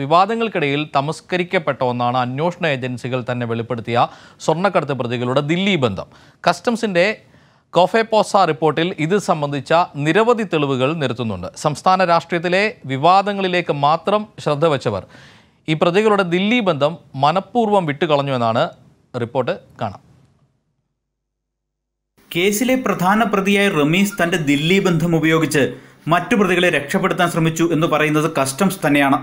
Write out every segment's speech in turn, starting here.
വിവാദങ്ങൾക്കിടയിൽ തമസ്കരിക്കപ്പെട്ട ഒന്നാണ് അന്വേഷണ ഏജൻസികൾ തന്നെ വെളിപ്പെടുത്തിയ സ്വർണ്ണക്കടത്ത് പ്രതികളുടെ ദില്ലി ബന്ധം കസ്റ്റംസിൻ്റെ കോഫേപോസ റിപ്പോർട്ടിൽ ഇത് സംബന്ധിച്ച നിരവധി തെളിവുകൾ നിരത്തുന്നുണ്ട് സംസ്ഥാന രാഷ്ട്രീയത്തിലെ വിവാദങ്ങളിലേക്ക് മാത്രം ശ്രദ്ധ വച്ചവർ ഈ പ്രതികളുടെ ദില്ലി ബന്ധം മനഃപൂർവ്വം വിട്ടുകളഞ്ഞു എന്നാണ് റിപ്പോർട്ട് കാണാം കേസിലെ പ്രധാന പ്രതിയായ റമീസ് തന്റെ ദില്ലി ബന്ധം ഉപയോഗിച്ച് മറ്റു പ്രതികളെ രക്ഷപ്പെടുത്താൻ ശ്രമിച്ചു എന്ന് പറയുന്നത് കസ്റ്റംസ് തന്നെയാണ്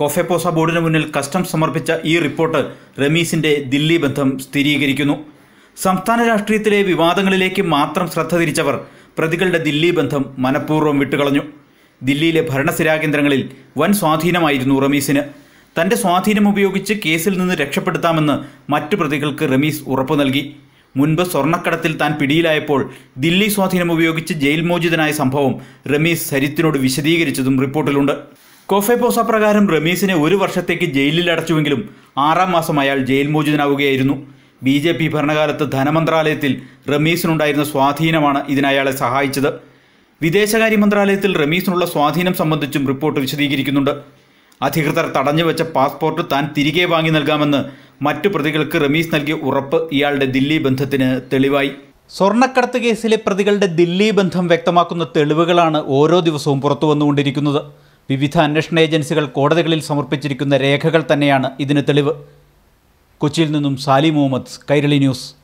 കോഫെപ്പോസ ബോർഡിന് മുന്നിൽ കസ്റ്റംസ് സമർപ്പിച്ച ഈ റിപ്പോർട്ട് റമീസിന്റെ ദില്ലി ബന്ധം സ്ഥിരീകരിക്കുന്നു സംസ്ഥാന രാഷ്ട്രീയത്തിലെ വിവാദങ്ങളിലേക്ക് മാത്രം ശ്രദ്ധ തിരിച്ചവർ പ്രതികളുടെ ദില്ലി ബന്ധം മനഃപൂർവ്വം വിട്ടുകളഞ്ഞു ദില്ലിയിലെ ഭരണസിരാ കേന്ദ്രങ്ങളിൽ വൻ സ്വാധീനമായിരുന്നു റമീസിന് തന്റെ സ്വാധീനം ഉപയോഗിച്ച് കേസിൽ നിന്ന് രക്ഷപ്പെടുത്താമെന്ന് മറ്റു പ്രതികൾക്ക് റമീസ് ഉറപ്പു നൽകി മുൻപ് സ്വർണ്ണക്കടത്തിൽ താൻ പിടിയിലായപ്പോൾ ദില്ലി സ്വാധീനം ഉപയോഗിച്ച് ജയിൽ മോചിതനായ സംഭവം റമീസ് സരിത്തിനോട് വിശദീകരിച്ചതും റിപ്പോർട്ടിലുണ്ട് കൊഫെപോസ പ്രകാരം റമീസിനെ ഒരു വർഷത്തേക്ക് ജയിലിൽ അടച്ചുവെങ്കിലും ആറാം മാസം അയാൾ ജയിൽ മോചിതനാവുകയായിരുന്നു ബി ജെ പി ഭരണകാലത്ത് ധനമന്ത്രാലയത്തിൽ റമീസിനുണ്ടായിരുന്ന സ്വാധീനമാണ് ഇതിനയാളെ സഹായിച്ചത് വിദേശകാര്യ മന്ത്രാലയത്തിൽ റമീസിനുള്ള സ്വാധീനം സംബന്ധിച്ചും റിപ്പോർട്ട് വിശദീകരിക്കുന്നുണ്ട് അധികൃതർ തടഞ്ഞുവെച്ച പാസ്പോർട്ട് താൻ തിരികെ വാങ്ങി നൽകാമെന്ന് മറ്റു പ്രതികൾക്ക് റമീസ് നൽകിയ ഉറപ്പ് ഇയാളുടെ ദില്ലി ബന്ധത്തിന് തെളിവായി സ്വർണ്ണക്കടത്ത് കേസിലെ പ്രതികളുടെ ദില്ലി ബന്ധം വ്യക്തമാക്കുന്ന തെളിവുകളാണ് ഓരോ ദിവസവും പുറത്തു വന്നുകൊണ്ടിരിക്കുന്നത് വിവിധ അന്വേഷണ ഏജൻസികൾ കോടതികളിൽ സമർപ്പിച്ചിരിക്കുന്ന രേഖകൾ തന്നെയാണ് ഇതിന് തെളിവ് കൊച്ചിയിൽ നിന്നും സാലി മുഹമ്മദ് കൈരളി ന്യൂസ്